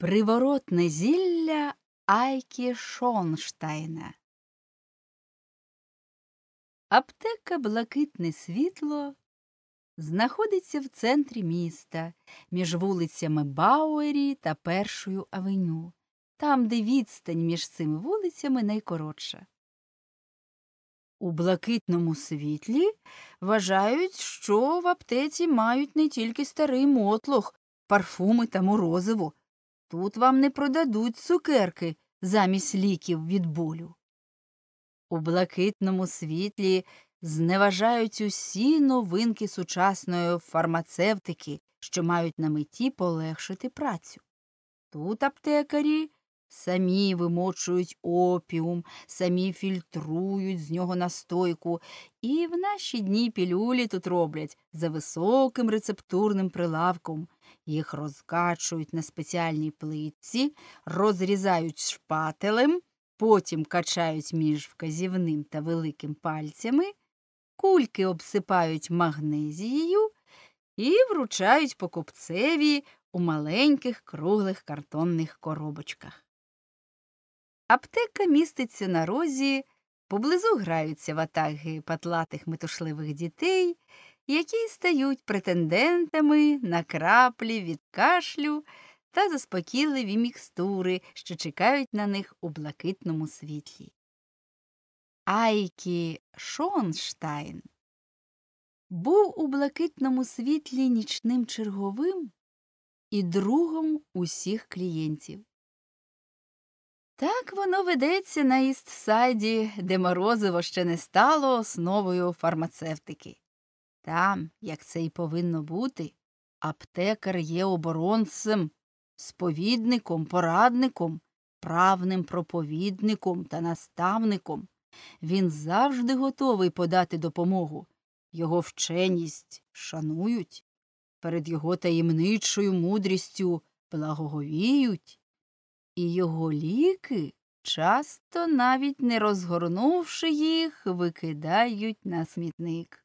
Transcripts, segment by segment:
Приворотне зілля Айкі Шонштайна. Аптека Блакитне світло знаходиться в центрі міста між вулицями Бауері та Першою Авеню, там, де відстань між цими вулицями найкоротша. У блакитному світлі вважають, що в аптеці мають не тільки старий мотлох, парфуми та морозиву. Тут вам не продадуть цукерки замість ліків від болю. У блакитному світлі зневажають усі новинки сучасної фармацевтики, що мають на меті полегшити працю. Тут аптекарі самі вимочують опіум, самі фільтрують з нього настойку, і в наші дні пілюлі тут роблять за високим рецептурним прилавком. Їх розкачують на спеціальній плитці, розрізають шпателем, потім качають між вказівним та великим пальцями, кульки обсипають магнезією і вручають покупцеві у маленьких круглих картонних коробочках. Аптека міститься на розі, поблизу граються ватаги патлатих метушливих дітей які стають претендентами на краплі від кашлю та заспокійливі мікстури, що чекають на них у блакитному світлі. Айкі Шонштайн був у блакитному світлі нічним черговим і другом усіх клієнтів. Так воно ведеться на Істсайді, де морозиво ще не стало основою фармацевтики. Там, як це й повинно бути, аптекар є оборонцем, сповідником, порадником, правним проповідником та наставником. Він завжди готовий подати допомогу. Його вченість шанують, перед його таємничою мудрістю благоговіють, і його ліки, часто навіть не розгорнувши їх, викидають на смітник.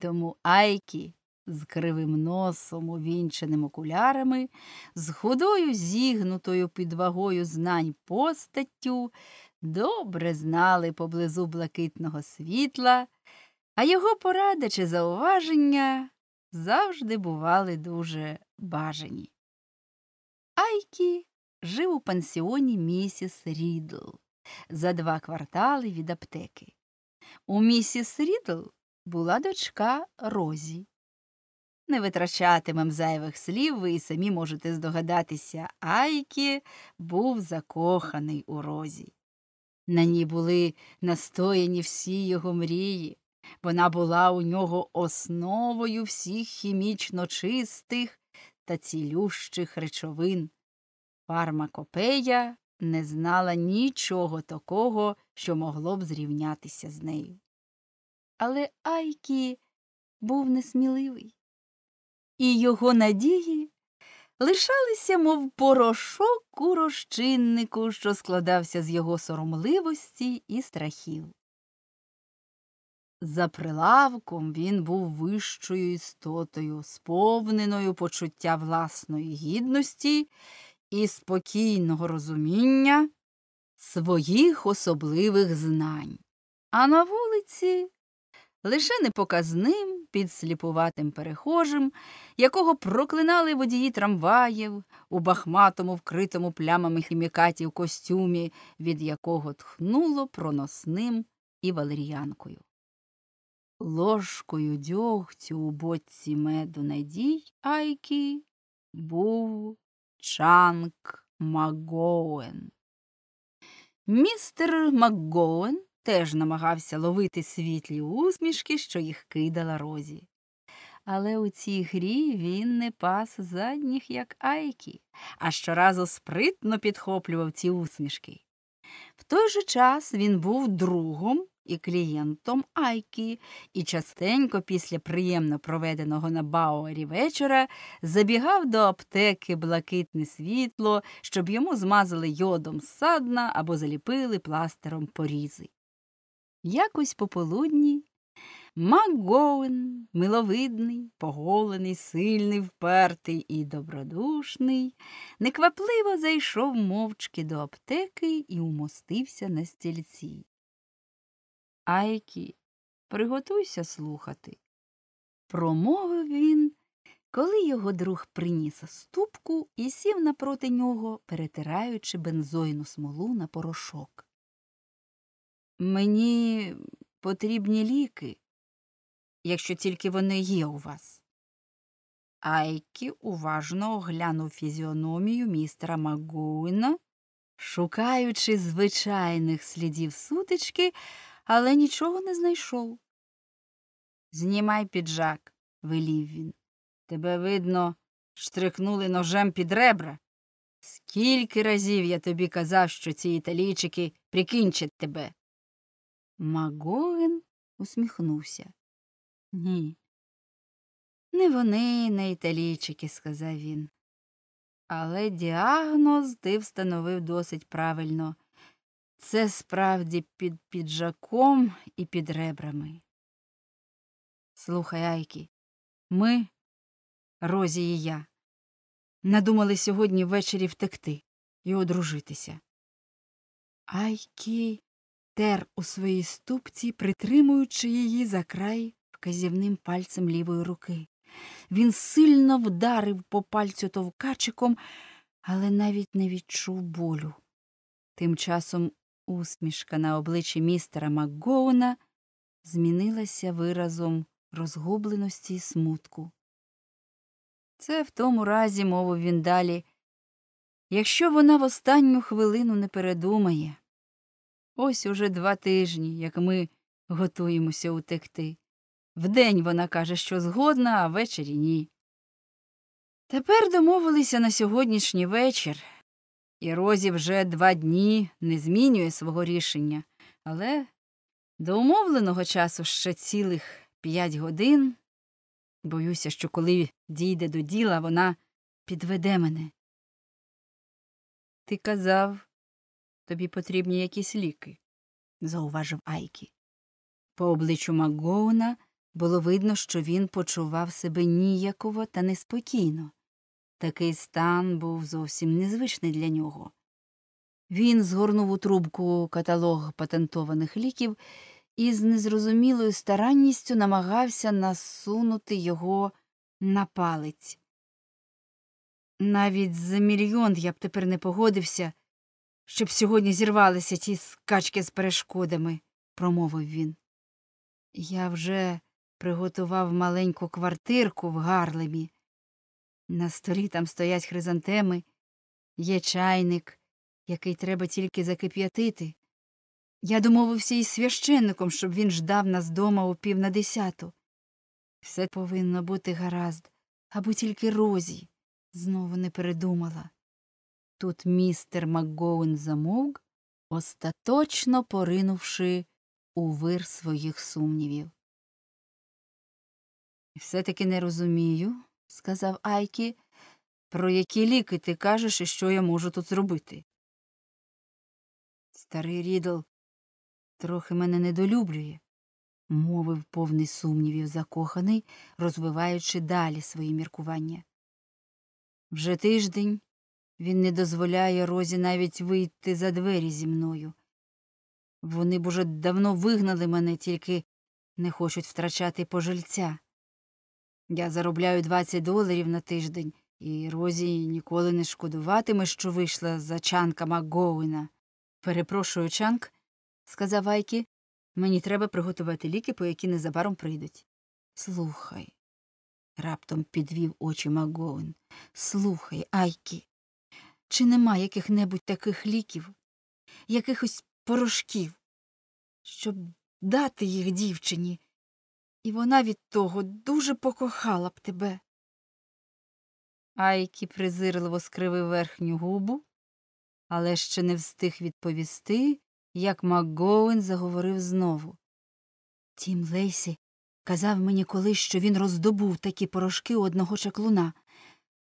Тому Айкі з кривим носом, увінченим окулярами, з худою зігнутою під вагою знань постаттю, добре знали поблизу блакитного світла, а його поради чи зауваження завжди бували дуже бажані. Айкі жив у пансіоні місіс Рідл за два квартали від аптеки. У місіс Рідл була дочка Розі. Не витрачатимем зайвих слів, ви і самі можете здогадатися, Айкі був закоханий у розі. На ній були настояні всі його мрії, вона була у нього основою всіх хімічно чистих та цілющих речовин. Фармакопея не знала нічого такого, що могло б зрівнятися з нею. Але Айкі був несміливий, і його надії лишалися, мов порошок у розчиннику, що складався з його соромливості і страхів. За прилавком він був вищою істотою, сповненою почуття власної гідності і спокійного розуміння своїх особливих знань. А на вулиці лише непоказним підсліпуватим перехожим, якого проклинали водії трамваїв у бахматому, вкритому плямами хімікатів костюмі, від якого тхнуло проносним і валеріянкою. Ложкою дьогтю у боці меду надій Айкі був Чанк Магоуен. Містер Макгоуен теж намагався ловити світлі усмішки, що їх кидала розі. Але у цій грі він не пас задніх, як айкі, а щоразу спритно підхоплював ці усмішки. В той же час він був другом і клієнтом Айкі, і частенько після приємно проведеного на Бауері вечора забігав до аптеки блакитне світло, щоб йому змазали йодом садна або заліпили пластером порізи. Якось пополудні Макгоуен, миловидний, поголений, сильний, впертий і добродушний, неквапливо зайшов мовчки до аптеки і умостився на стільці. Айкі, приготуйся слухати. Промовив він, коли його друг приніс ступку і сів напроти нього, перетираючи бензойну смолу на порошок. Мені потрібні ліки, якщо тільки вони є у вас. Айкі уважно оглянув фізіономію містера Магуїна, шукаючи звичайних слідів сутички, але нічого не знайшов. Знімай піджак, велів він. Тебе, видно, штрихнули ножем під ребра. Скільки разів я тобі казав, що ці італійчики прикінчать тебе. Маговин усміхнувся. Ні. Не вони, не італійчики, сказав він. Але діагноз ти встановив досить правильно. Це справді під піджаком і під ребрами. Слухай, Айкі, ми, Розі і я, надумали сьогодні ввечері втекти і одружитися. Айкі тер у своїй ступці, притримуючи її за край вказівним пальцем лівої руки. Він сильно вдарив по пальцю товкачиком, але навіть не відчув болю. Тим часом усмішка на обличчі містера Макгоуна змінилася виразом розгубленості і смутку. Це в тому разі, мовив він далі, якщо вона в останню хвилину не передумає. Ось уже два тижні, як ми готуємося утекти. Вдень вона каже, що згодна, а ввечері ні. Тепер домовилися на сьогоднішній вечір, і Розі вже два дні не змінює свого рішення, але до умовленого часу ще цілих п'ять годин. Боюся, що коли дійде до діла, вона підведе мене. Ти казав, Тобі потрібні якісь ліки, зауважив Айкі. По обличчю Макгоуна було видно, що він почував себе ніяково та неспокійно. Такий стан був зовсім незвичний для нього. Він згорнув у трубку каталог патентованих ліків і з незрозумілою старанністю намагався насунути його на палець. Навіть за мільйон я б тепер не погодився щоб сьогодні зірвалися ті скачки з перешкодами, промовив він. Я вже приготував маленьку квартирку в Гарлемі. На столі там стоять хризантеми, є чайник, який треба тільки закип'ятити. Я домовився із священником, щоб він ждав нас дома у пів на десяту. Все повинно бути гаразд, або тільки розі знову не передумала. Тут містер МакГоуен замовк, остаточно поринувши у вир своїх сумнівів. Все таки не розумію, сказав Айкі, про які ліки ти кажеш і що я можу тут зробити. Старий Рідл трохи мене недолюблює, мовив повний сумнівів закоханий, розвиваючи далі свої міркування. Вже тиждень він не дозволяє Розі навіть вийти за двері зі мною. Вони б уже давно вигнали мене, тільки не хочуть втрачати пожильця. Я заробляю 20 доларів на тиждень, і Розі ніколи не шкодуватиме, що вийшла за чанка Макгоуіна. Перепрошую, чанк, сказав Айкі, мені треба приготувати ліки, по які незабаром прийдуть. Слухай. раптом підвів очі Макгоуін. Слухай, Айкі. Чи нема яких-небудь таких ліків, якихось порошків, щоб дати їх дівчині, і вона від того дуже покохала б тебе. Айкі презирливо скривив верхню губу, але ще не встиг відповісти, як Макгоуен заговорив знову. Тім Лейсі казав мені колись, що він роздобув такі порошки у одного чаклуна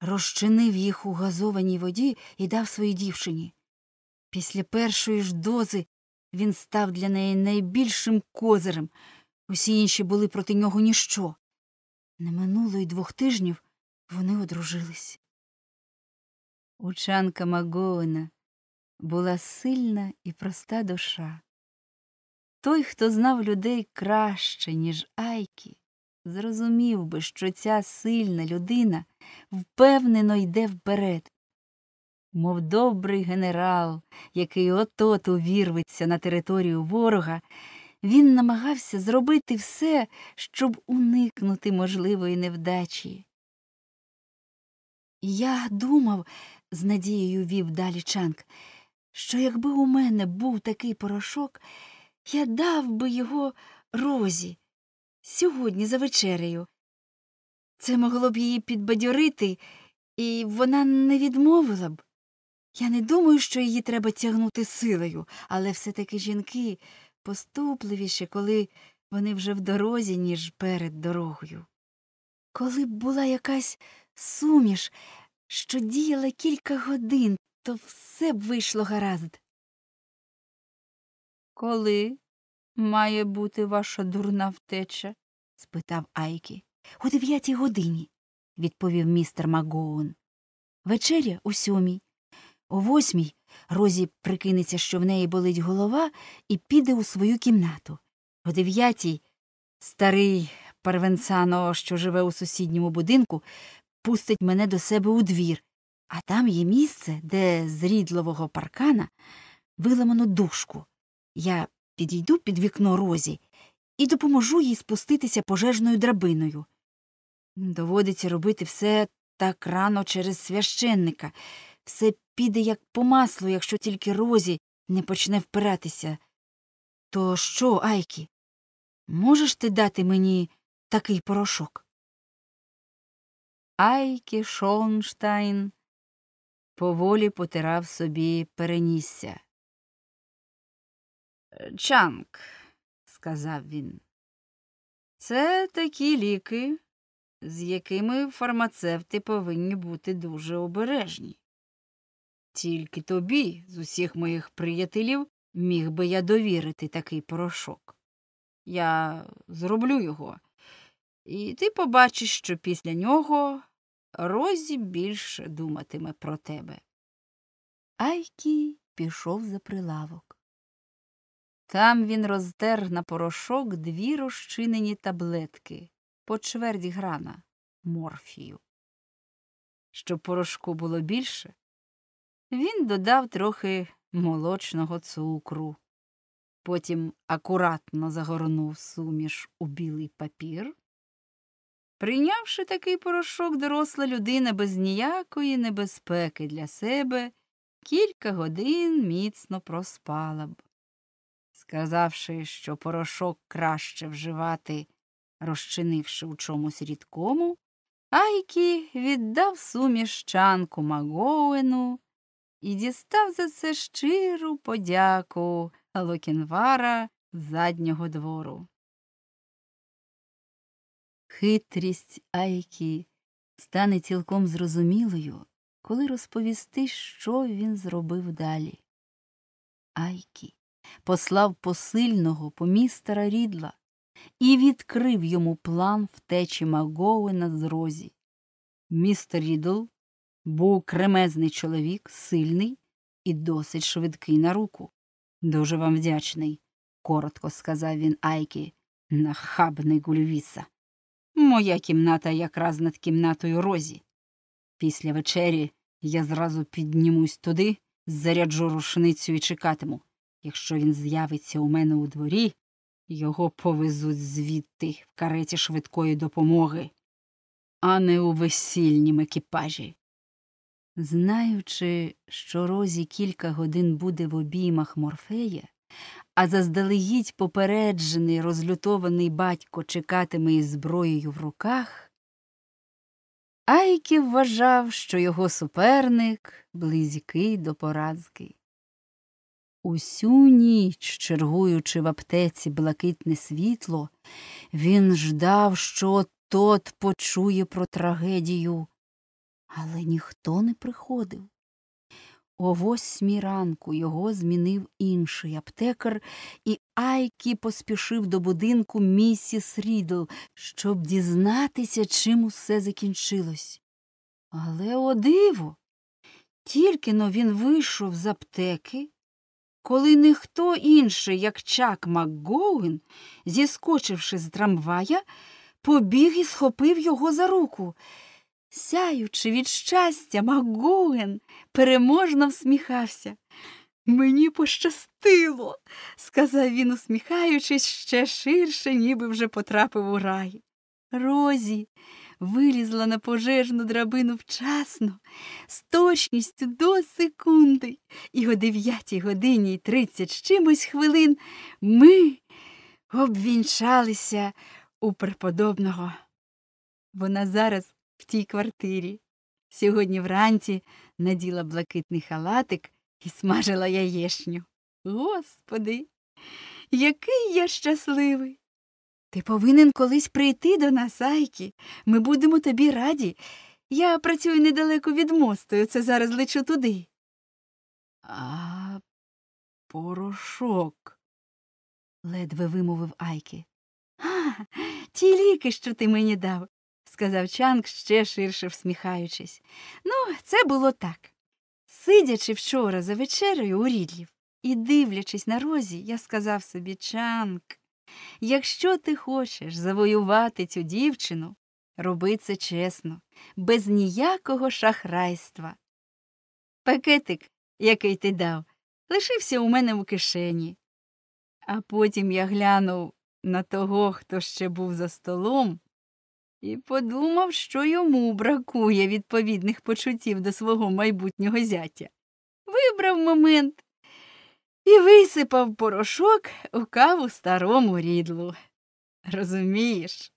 розчинив їх у газованій воді і дав своїй дівчині. Після першої ж дози він став для неї найбільшим козирем, усі інші були проти нього ніщо. Не минуло й двох тижнів вони одружились. Учанка Магоуна була сильна і проста душа. Той, хто знав людей краще, ніж Айкі, зрозумів би, що ця сильна людина впевнено йде вперед, мов добрий генерал, який отот увірветься на територію ворога, він намагався зробити все, щоб уникнути можливої невдачі. Я думав, з надією вів далі Чанг, що якби у мене був такий порошок, я дав би його розі сьогодні за вечерею. Це могло б її підбадьорити, і вона не відмовила б. Я не думаю, що її треба тягнути силою, але все таки жінки поступливіші, коли вони вже в дорозі, ніж перед дорогою. Коли б була якась суміш, що діяла кілька годин, то все б вийшло гаразд. Коли Має бути ваша дурна втеча? спитав Айкі. У дев'ятій годині, відповів містер Магоун. Вечеря у сьомій. О восьмій Розі прикинеться, що в неї болить голова, і піде у свою кімнату. О дев'ятій старий первенцано, що живе у сусідньому будинку, пустить мене до себе у двір, а там є місце, де з рідлового паркана виламано дужку. Я Підійду під вікно Розі і допоможу їй спуститися пожежною драбиною. Доводиться робити все так рано через священника. Все піде як по маслу, якщо тільки Розі не почне впиратися. То що, Айкі, можеш ти дати мені такий порошок? Айкі Шолнштайн поволі потирав собі перенісся. Чанк, сказав він. Це такі ліки, з якими фармацевти повинні бути дуже обережні. Тільки тобі, з усіх моїх приятелів, міг би я довірити такий порошок. Я зроблю його, і ти побачиш, що після нього Розі більше думатиме про тебе. Айкі пішов за прилавок. Там він роздер на порошок дві розчинені таблетки по чверть грана морфію. Щоб порошку було більше, він додав трохи молочного цукру, потім акуратно загорнув суміш у білий папір. Прийнявши такий порошок, доросла людина без ніякої небезпеки для себе, кілька годин міцно проспала б сказавши, що порошок краще вживати, розчинивши у чомусь рідкому, Айкі віддав суміщанку Магоуену і дістав за це щиру подяку Локінвара заднього двору. Хитрість Айкі стане цілком зрозумілою, коли розповісти, що він зробив далі. Айкі послав посильного помістера рідла і відкрив йому план втечі Магови на зрозі. Містер Рідл був кремезний чоловік, сильний і досить швидкий на руку. Дуже вам вдячний, коротко сказав він Айкі, нахабний гульвіса. Моя кімната якраз над кімнатою розі. Після вечері я зразу піднімусь туди, заряджу рушницю і чекатиму. Якщо він з'явиться у мене у дворі, його повезуть звідти в кареті швидкої допомоги, а не у весільнім екіпажі. Знаючи, що розі кілька годин буде в обіймах морфея, а заздалегідь попереджений, розлютований батько чекатиме із зброєю в руках, Айкі вважав, що його суперник близький до поразки усю ніч, чергуючи в аптеці блакитне світло, він ждав, що тот почує про трагедію, але ніхто не приходив. О восьмій ранку його змінив інший аптекар, і Айкі поспішив до будинку місіс Рідл, щоб дізнатися, чим усе закінчилось. Але, о диво, тільки но він вийшов з аптеки, коли ніхто інший, як Чак МакГоуін, зіскочивши з трамвая, побіг і схопив його за руку. Сяючи від щастя, МакГоуен переможно всміхався. Мені пощастило, сказав він, усміхаючись ще ширше, ніби вже потрапив у рай. Розі, вилізла на пожежну драбину вчасно, з точністю до секунди, і о дев'ятій годині й тридцять з чимось хвилин ми обвінчалися у преподобного. Вона зараз в тій квартирі. Сьогодні вранці наділа блакитний халатик і смажила яєчню. Господи, який я щасливий! Ти повинен колись прийти до нас, Айкі. Ми будемо тобі раді. Я працюю недалеко від мосту, це зараз лечу туди. А порошок, ледве вимовив Айкі. А, ті ліки, що ти мені дав, сказав Чанг, ще ширше всміхаючись. Ну, це було так. Сидячи вчора за вечерею у рідлів і дивлячись на розі, я сказав собі Чанг. Якщо ти хочеш завоювати цю дівчину, роби це чесно, без ніякого шахрайства. Пакетик, який ти дав, лишився у мене у кишені. А потім я глянув на того, хто ще був за столом, і подумав, що йому бракує відповідних почуттів до свого майбутнього зятя. Вибрав момент і висипав порошок у каву старому рідлу. Розумієш?